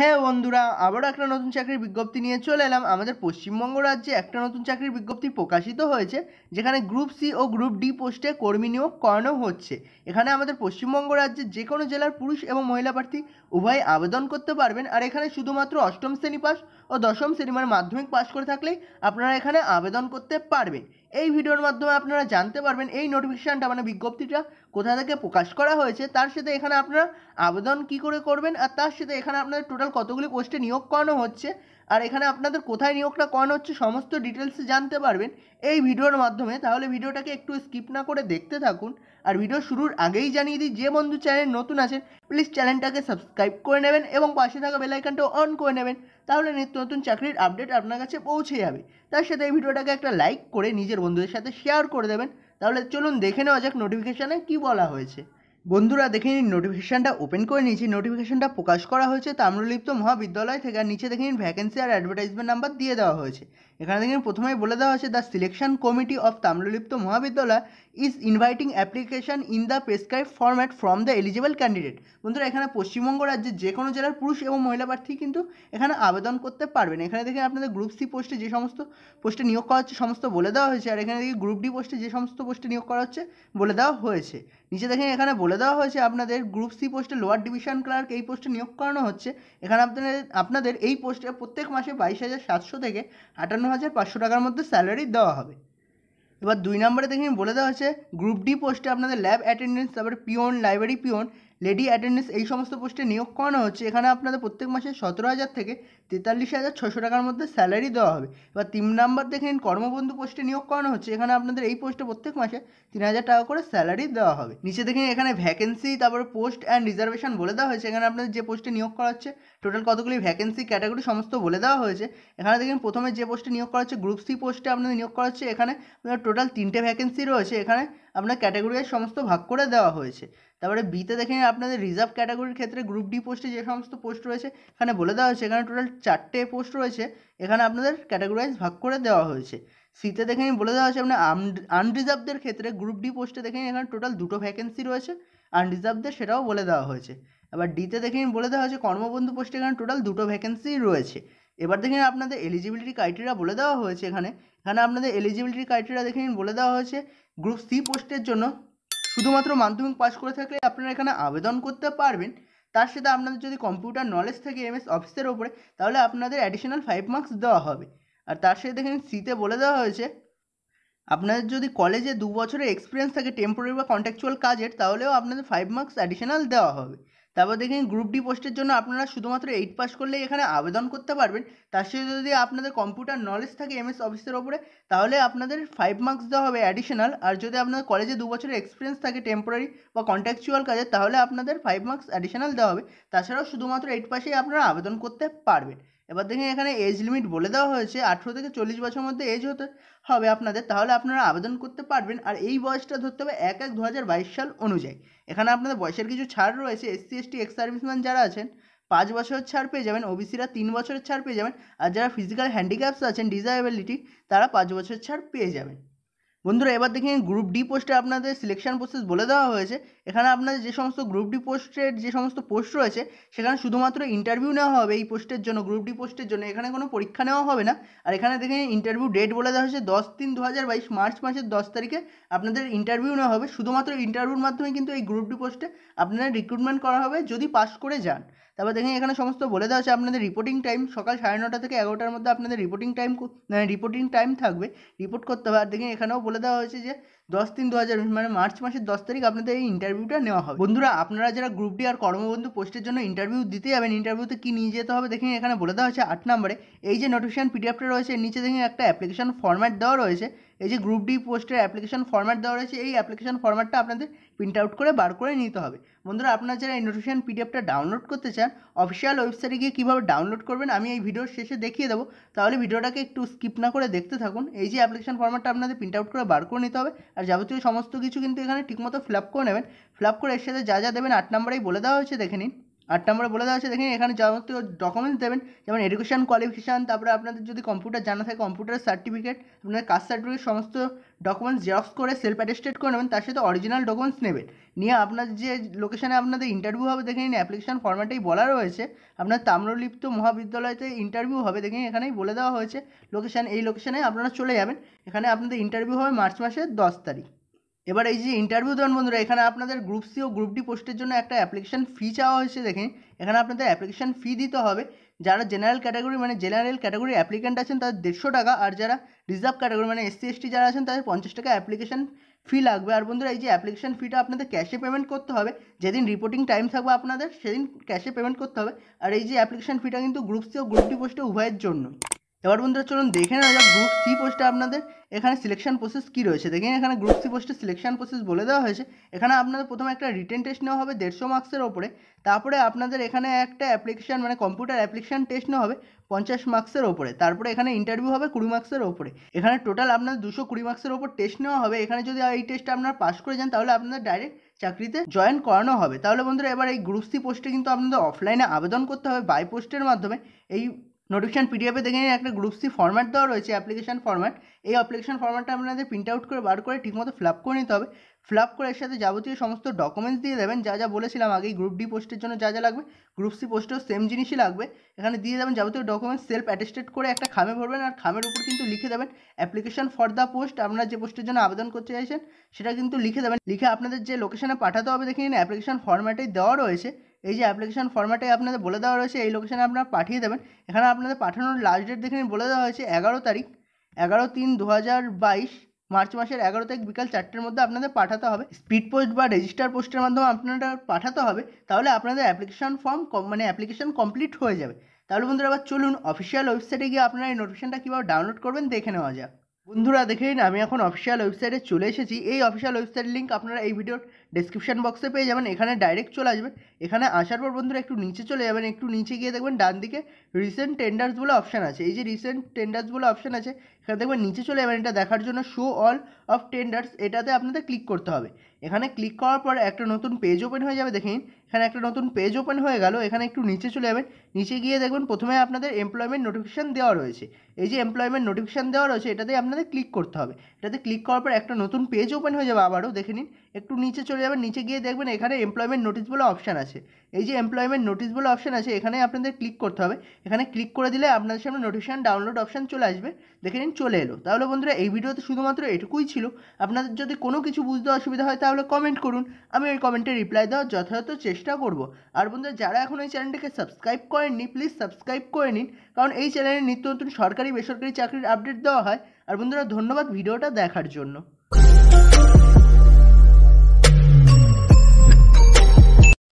হ্যাঁ বন্ধুরা আবারও একটা নতুন চাকরির বিজ্ঞপ্তি নিয়ে চলে এলাম আমাদের পশ্চিমবঙ্গ রাজ্যে একটা নতুন চাকরির বিজ্ঞপ্তি প্রকাশিত হয়েছে যেখানে গ্রুপ সি ও গ্রুপ ডি পোস্টে কর্মী নিয়োগ করানো হচ্ছে এখানে আমাদের পশ্চিমবঙ্গ রাজ্যে যে কোনো জেলার পুরুষ এবং মহিলা প্রার্থী উভয়ই আবেদন করতে পারবেন আর এখানে শুধুমাত্র অষ্টম শ্রেণী পাস ও দশম শ্রেণী মানে মাধ্যমিক পাস করে থাকলেই আপনারা এখানে আবেদন করতে পারবেন এই ভিডিওর মাধ্যমে আপনারা জানতে পারবেন এই নোটিফিকেশানটা মানে বিজ্ঞপ্তিটা কোথা থেকে প্রকাশ করা হয়েছে তার সাথে এখানে আপনারা আবেদন কি করে করবেন আর তার সাথে এখানে আপনাদের টোটাল কতগুলি পোস্টে নিয়োগ করানো হচ্ছে আর এখানে আপনাদের কোথায় নিয়োগটা করানো হচ্ছে সমস্ত ডিটেলস জানতে পারবেন এই ভিডিওর মাধ্যমে তাহলে ভিডিওটাকে একটু স্কিপ না করে দেখতে থাকুন আর ভিডিও শুরুর আগেই জানিয়ে দিই যে বন্ধু চ্যানেল নতুন আছেন প্লিজ চ্যানেলটাকে সাবস্ক্রাইব করে নেবেন এবং পাশে থাকা বেলাইকানটাও অন করে নেবেন তাহলে নিত্য নতুন চাকরির আপডেট আপনার কাছে পৌঁছে যাবে তার সাথে এই ভিডিওটাকে একটা লাইক করে নিজের বন্ধুদের সাথে শেয়ার করে দেবেন তাহলে চলুন দেখে নেওয়া যাক নোটিফিকেশানে কী বলা হয়েছে বন্ধুরা দেখে নিন নোটিফিকেশানটা ওপেন করে নিয়েছি নোটিফিকেশানটা প্রকাশ করা হয়েছে তাম্রলিপ্ত মহাবিদ্যালয় থেকে আর নিচে দেখে নিন ভ্যাকেন্সি আর অ্যাডভার্টাইজমেন্ট নাম্বার দিয়ে দেওয়া হয়েছে এখানে দেখে প্রথমেই বলে দেওয়া হয়েছে the selection committee of Tamralipta Mahavidyalaya is inviting application in the prescribe format from the eligible candidate বন্ধুরা এখানে পশ্চিমবঙ্গ রাজ্যের যে কোনো জেলার পুরুষ এবং মহিলা প্রার্থী কিন্তু এখানে আবেদন করতে পারবেন এখানে দেখে আপনাদের গ্রুপ সি পোস্টে যে সমস্ত পোস্টে নিয়োগ করা হচ্ছে সমস্ত বলে দেওয়া হয়েছে আর এখানে দেখি গ্রুপ ডি পোস্টে যে সমস্ত পোস্টে নিয়োগ করা হচ্ছে বলে দেওয়া হয়েছে নিচে দেখেন এখানে বলে দেওয়া হয়েছে আপনাদের গ্রুপ সি পোস্টে লোয়ার ডিভিশন ক্লার্ক এই পোস্টে নিয়োগ করানো হচ্ছে এখানে আপনাদের আপনাদের এই পোস্টে প্রত্যেক মাসে বাইশ হাজার সাতশো থেকে আটান্ন হাজার পাঁচশো টাকার মধ্যে স্যালারি দেওয়া হবে এবার দুই নম্বরে দেখে বলে দেওয়া হয়েছে গ্রুপ ডি পোস্টে আপনাদের ল্যাব অ্যাটেন্ডেন্স তারপরে peon library peon lady attendance এই সমস্ত পোস্টে নিয়োগ করানো হচ্ছে এখানে আপনাদের প্রত্যেক মাসে সতেরো হাজার থেকে তেতাল্লিশ হাজার ছশো টাকার মধ্যে স্যালারি দেওয়া হবে এবার তিন নাম্বার দেখে নিন কর্মবন্ধু পোস্টে নিয়োগ করানো হচ্ছে এখানে আপনাদের এই পোস্টে প্রত্যেক মাসে তিন হাজার টাকা করে স্যালারি দেওয়া হবে নিচে দেখে এখানে ভ্যাকেন্সি তারপরে পোস্ট অ্যান্ড রিজার্ভেশন বলে দেওয়া হয়েছে এখানে আপনাদের যে পোস্টে নিয়োগ করা হচ্ছে টোটাল কতগুলি ভ্যাকেন্সি ক্যাটাগরি সমস্ত বলে দেওয়া হয়েছে এখানে দেখেন প্রথমে যে পোস্টে নিয়োগ করা হচ্ছে গ্রুপ সি পোস্টে আপনাদের নিয়োগ করা হচ্ছে এখানে টোটাল তিনটে ভ্যাকেন্সি রয়েছে এখানে আপনার ক্যাটাগরির সমস্ত ভাগ করে দেওয়া হয়েছে তারপরে বিতে দেখে আপনাদের রিজার্ভ ক্যাটাগরির ক্ষেত্রে গ্রুপ ডি পোস্টে যে সমস্ত পোস্ট রয়েছে এখানে বলে দেওয়া হয়েছে এখানে টোটাল চারটে পোস্ট রয়েছে এখানে আপনাদের ক্যাটাগরাইজ ভাগ করে দেওয়া হয়েছে সিতে দেখে আমি বলে দেওয়া হয়েছে আপনার আনরিজার্ভদের ক্ষেত্রে গ্রুপ ডি পোস্টে দেখে এখানে টোটাল দুটো ভ্যাকেন্সি রয়েছে আনরিজার্ভদের সেটাও বলে দেওয়া হয়েছে আবার ডিতে দেখে আমি বলে দেওয়া হয়েছে কর্মবন্ধু পোস্টে এখানে টোটাল দুটো ভ্যাকেন্সি রয়েছে এবার দেখে আপনাদের এলিজিবিলিটি ক্রাইটেরিয়া বলে দেওয়া হয়েছে এখানে এখানে আপনাদের এলিজিবিলিটি ক্রাইটেরিয়া দেখে নিন বলে দেওয়া হয়েছে গ্রুপ সি পোস্টের জন্য শুধুমাত্র মাধ্যমিক পাস করে থাকলে আপনারা এখানে আবেদন করতে পারবেন তার সাথে আপনাদের যদি কম্পিউটার নলেজ থাকে এম এস অফিসের ওপরে তাহলে আপনাদের অ্যাডিশনাল ফাইভ মার্কস দেওয়া হবে আর তার সাথে দেখেন সিতে বলে দেওয়া হয়েছে আপনাদের যদি কলেজে দু বছরের এক্সপিরিয়েন্স থাকে টেম্পোরারি বা কন্ট্রাকচুয়াল কাজের তাহলেও আপনাদের ফাইভ মার্কস অ্যাডিশনাল দেওয়া হবে তারপর দেখেন গ্রুপ ডি পোস্টের জন্য আপনারা শুধুমাত্র এইট পাস করলেই এখানে আবেদন করতে পারবেন তার সাথে যদি আপনাদের কম্পিউটার নলেজ থাকে এমএস অফিসের ওপরে তাহলে আপনাদের ফাইভ মার্কস দেওয়া হবে অ্যাডিশনাল আর যদি আপনাদের কলেজে দু বছরের এক্সপিরিয়েন্স থাকে টেম্পোরারি বা কন্ট্রাকচুয়াল কাজে তাহলে আপনাদের ফাইভ মার্কস অ্যাডিশনাল দেওয়া হবে তাছাড়াও শুধুমাত্র এইট পাসেই আপনারা আবেদন করতে পারবেন এবার দেখুন এখানে এজ লিমিট বলে দেওয়া হয়েছে আঠেরো থেকে চল্লিশ বছর মধ্যে এজ হতে হবে আপনাদের তাহলে আপনারা আবেদন করতে পারবেন আর এই বয়সটা ধরতে হবে এক এক দু সাল অনুযায়ী এখানে আপনাদের বয়সের কিছু ছাড় রয়েছে এসসি এসটি এক্স সার্ভিসম্যান যারা আছেন পাঁচ বছরের ছাড় পেয়ে যাবেন ওবিসিরা তিন বছরের ছাড় পেয়ে যাবেন আর যারা ফিজিক্যাল হ্যান্ডিক্যাপস আছেন ডিজাবিলিটি তারা পাঁচ বছরের ছাড় পেয়ে যাবেন বন্ধুরা এবার দেখে গ্রুপ ডি পোস্টে আপনাদের সিলেকশন প্রসেস বলে দেওয়া হয়েছে এখানে আপনাদের যে সমস্ত গ্রুপ ডি পোস্টের যে সমস্ত পোস্ট রয়েছে সেখানে শুধুমাত্র ইন্টারভিউ নেওয়া হবে এই পোস্টের জন্য গ্রুপ ডি পোস্টের জন্য এখানে কোনো পরীক্ষা নেওয়া হবে না আর এখানে দেখে ইন্টারভিউ ডেট বলে দেওয়া হয়েছে দশ তিন দু হাজার বাইশ মার্চ মাসের দশ তারিখে আপনাদের ইন্টারভিউ নেওয়া হবে শুধুমাত্র ইন্টারভিউর মাধ্যমে কিন্তু এই গ্রুপ ডি পোস্টে আপনারা রিক্রুটমেন্ট করা হবে যদি পাস করে যান তারপর দেখেন এখানে সমস্ত বলে দেওয়া হয়েছে আপনাদের রিপোর্টিং টাইম সকাল সাড়ে নটা থেকে এগারোটার মধ্যে আপনাদের রিপোর্টিং টাইম রিপোর্টিং টাইম থাকবে রিপোর্ট করতে হবে আর দেখেন এখানেও বলে দেওয়া হয়েছে যে দশ তিন দু হাজার মানে মার্চ মাসের দশ তারিখ আপনাদের এই ইন্টারভিউটা নেওয়া হবে বন্ধুরা আপনারা যারা গ্রুপ ডি আর কর্মবন্ধু পোস্টের জন্য ইন্টারভিউ দিতে যাবেন ইন্টারভিউতে কী নিয়ে যেতে হবে দেখে এখানে বলে দেওয়া হয়েছে আট নম্বরে এই যে নোটিফিকেশন পিডিএফটা রয়েছে নিচে দেখে একটা অ্যাপ্লিকেশন ফর্ম্যাট দেওয়া রয়েছে এই যে গ্রুপ ডি পোস্টের অ্যাপ্লিকেশন ফর্ম্যাট দেওয়া রয়েছে এই অ্যাপ্লিকেশন ফর্ম্যাটটা আপনাদের প্রিন্ট আউট করে বার করে নিতে হবে বন্ধুরা আপনারা যারা এই নোটিফিকেশন পিডিএফটা ডাউনলোড করতে চান অফিসিয়াল ওয়েবসাইটে গিয়ে কীভাবে ডাউনলোড করবেন আমি এই ভিডিওর শেষে দেখিয়ে দেবো তাহলে ভিডিওটাকে একটু স্কিপ না করে দেখতে থাকুন এই যে অ্যাপ্লিকেশন ফর্ম্যাটটা আপনাদের প্রিন্ট আউট করে বার করে নিতে হবে আর যাবতীয় সমস্ত কিছু কিন্তু এখানে ঠিকমতো ফিল আপ করে নেবেন ফিল আপ করে এর সাথে যা যা দেবেন আট নম্বরেই বলে দেওয়া হয়েছে দেখে নিন আট নম্বরে বলে দেওয়া আছে দেখেন এখানে যাবতীয় ডকুমেন্টস দেবেন যেমন এডুকেশান কোয়ালিফিকেশান তারপরে আপনাদের যদি কম্পিউটার জানা থাকে কম্পিউটার সার্টিফিকেট আপনার কাস্ট সার্টিফিকেট সমস্ত ডকুমেন্টস জেরক্স করে সেলফ অ্যাটেস্টেড করে নেবেন তার সাথে অরিজিনাল ডকুমেন্টস নেবেন নিয়ে আপনার যে লোকেশানে আপনাদের ইন্টারভিউ হবে দেখে নিন অ্যাপ্লিকেশান ফর্মেটেই বলা রয়েছে আপনার তাম্রলিপ্ত মহাবিদ্যালয়তে ইন্টারভিউ হবে দেখে এখানেই বলে দেওয়া হয়েছে লোকেশান এই লোকেশানে আপনারা চলে যাবেন এখানে আপনাদের ইন্টারভিউ হবে মার্চ মাসের দশ তারিখ এবার এই যে ইন্টারভিউ দেন বন্ধুরা এখানে আপনাদের গ্রুপ সি ও গ্রুপ ডি পোস্টের জন্য একটা অ্যাপ্লিকেশান ফি চাওয়া হয়েছে দেখেন এখানে আপনাদের অ্যাপ্লিকেশান ফি দিতে হবে যারা জেনারেল ক্যাটাগরি মানে জেনারেল ক্যাটাগরি অ্যাপ্লিক্যান্ট আছেন তাদের দেড়শো টাকা আর যারা রিজার্ভ ক্যাটাগরি মানে এসসি এসটি যারা আছেন তাদের পঞ্চাশ টাকা অ্যাপ্লিকেশান ফি লাগবে আর বন্ধুরা এই যে অ্যাপ্লিকেশান ফিটা আপনাদের ক্যাশে পেমেন্ট করতে হবে যেদিন রিপোর্টিং টাইম থাকবে আপনাদের সেদিন ক্যাশে পেমেন্ট করতে হবে আর এই যে অ্যাপ্লিকেশান ফিটা কিন্তু গ্রুপ সি ও গ্রুপ ডি পোস্টে উভয়ের জন্য এবার বন্ধুরা চলুন দেখে নেওয়া যাক গ্রুপ সি পোস্টে আপনাদের এখানে সিলেকশন প্রসেস কী রয়েছে দেখেন এখানে গ্রুপ সি পোস্টে সিলেকশন প্রসেস বলে দেওয়া হয়েছে এখানে আপনাদের প্রথমে একটা রিটেন টেস্ট নেওয়া হবে দেড়শো মার্কসের ওপরে তারপরে আপনাদের এখানে একটা অ্যাপ্লিকেশান মানে কম্পিউটার অ্যাপ্লিকেশান টেস্ট নেওয়া হবে পঞ্চাশ মার্কসের ওপরে তারপরে এখানে ইন্টারভিউ হবে কুড়ি মার্কসের ওপরে এখানে টোটাল আপনার দুশো কুড়ি মার্কসের ওপর টেস্ট নেওয়া হবে এখানে যদি এই টেস্টটা আপনার পাস করে যান তাহলে আপনাদের ডাইরেক্ট চাকরিতে জয়েন করানো হবে তাহলে বন্ধুরা এবার এই গ্রুপ সি পোস্টে কিন্তু আপনাদের অফলাইনে আবেদন করতে হবে বাই পোস্টের মাধ্যমে এই নোটিফিকেশান পিডিএফে দেখে নিন একটা গ্রুপ সি ফর্ম্যাট দেওয়া রয়েছে অ্যাপ্লিকেশান ফর্ম্যাট এই অ্যাপ্লিকেশান ফর্ম্যাটটা আপনাদের প্রিন্ট আউট করে বার করে ঠিকমতো ফিল আপ করে নিতে হবে ফিল আপ করে এর সাথে যাবতীয় সমস্ত ডকুমেন্টস দিয়ে দেবেন যা যা বলেছিলাম আগে গ্রুপ ডি পোস্টের জন্য যা যা লাগবে গ্রুপ সি পোস্টেও সেম জিনিসই লাগবে এখানে দিয়ে দেবেন যাবতীয় ডকুমেন্টস সেলফ অ্যাটেস্টেড করে একটা খামে ভরবেন আর খামের উপর কিন্তু লিখে দেবেন অ্যাপ্লিকেশান ফর দ্য পোস্ট আপনারা যে পোস্টের জন্য আবেদন করতে চাইছেন সেটা কিন্তু লিখে দেবেন লিখে আপনাদের যে লোকেশানে পাঠাতে হবে দেখে নিন অ্যাপ্লিকেশান ফর্ম্যাটেই দেওয়া রয়েছে এই যে অ্যাপ্লিকেশন ফর্ম্যাটে আপনাদের বলে দেওয়া রয়েছে এই লোকেশানে আপনারা পাঠিয়ে দেবেন এখানে আপনাদের পাঠানোর লাস্ট ডেট দেখে বলে দেওয়া হয়েছে এগারো তারিখ এগারো তিন দু হাজার বাইশ মার্চ মাসের এগারো তারিখ বিকাল চারটের মধ্যে আপনাদের পাঠাতে হবে স্পিড পোস্ট বা রেজিস্টার পোস্টের মাধ্যমে আপনারা পাঠাতে হবে তাহলে আপনাদের অ্যাপ্লিকেশন ফর্ম মানে অ্যাপ্লিকেশন কমপ্লিট হয়ে যাবে তাহলে বন্ধুরা আবার চলুন অফিসিয়াল ওয়েবসাইটে গিয়ে আপনারা এই নোটিফিকেশনটা কীভাবে ডাউনলোড করবেন দেখে নেওয়া যাক বন্ধুরা দেখে নিন আমি এখন অফিসিয়াল ওয়েবসাইটে চলে এসেছি এই অফিসিয়াল ওয়েবসাইট লিঙ্ক আপনারা এই ভিডিওর ডিসক্রিপশান বক্সে পেয়ে যাবেন এখানে ডাইরেক্ট চলে আসবেন এখানে আসার পর বন্ধুরা একটু নিচে চলে যাবেন একটু নিচে গিয়ে দেখবেন ডান দিকে রিসেন্ট টেন্ডার্স বলে অপশান আছে এই যে রিসেন্ট টেন্ডার্স বলে অপশান আছে এখানে দেখবেন নিচে চলে যাবেন এটা দেখার জন্য শো অল অফ টেন্ডার্স এটাতে আপনাদের ক্লিক করতে হবে এখানে ক্লিক করার পর একটা নতুন পেজ ওপেন হয়ে যাবে দেখেন এখানে একটা নতুন পেজ ওপেন হয়ে গেল এখানে একটু নিচে চলে যাবেন নিচে গিয়ে দেখবেন প্রথমে আপনাদের এমপ্লয়মেন্ট নোটিফিকেশান দেওয়া রয়েছে এই যে এমপ্লয়মেন্ট নোটিফিকেশান দেওয়া রয়েছে এটাতে আপনাদের ক্লিক করতে হবে এটাতে ক্লিক করার পর একটা নতুন পেজ ওপেন হয়ে যাবে আবারও দেখে নিন একটু নিচে চলে চলে যাবেন নিচে গিয়ে দেখবেন এখানে এমপ্লয়মেন্ট নোটিস বলে অপশান আছে এই যে এমপ্লয়মেন্ট নোটিস বলে অপশান আছে এখানে আপনাদের ক্লিক করতে হবে এখানে ক্লিক করে দিলে আপনাদের সামনে নোটিশান ডাউনলোড অপশান চলে আসবে দেখে নিন চলে এলো তাহলে বন্ধুরা এই ভিডিওতে শুধুমাত্র এটুকুই ছিল আপনাদের যদি কোনো কিছু বুঝতে অসুবিধা হয় তাহলে কমেন্ট করুন আমি ওই কমেন্টে রিপ্লাই দেওয়ার যথাযথ চেষ্টা করব আর বন্ধুরা যারা এখন এই চ্যানেলটিকে সাবস্ক্রাইব করেননি প্লিজ সাবস্ক্রাইব করে নিন কারণ এই চ্যানেলে নিত্য নতুন সরকারি বেসরকারি চাকরির আপডেট দেওয়া হয় আর বন্ধুরা ধন্যবাদ ভিডিওটা দেখার জন্য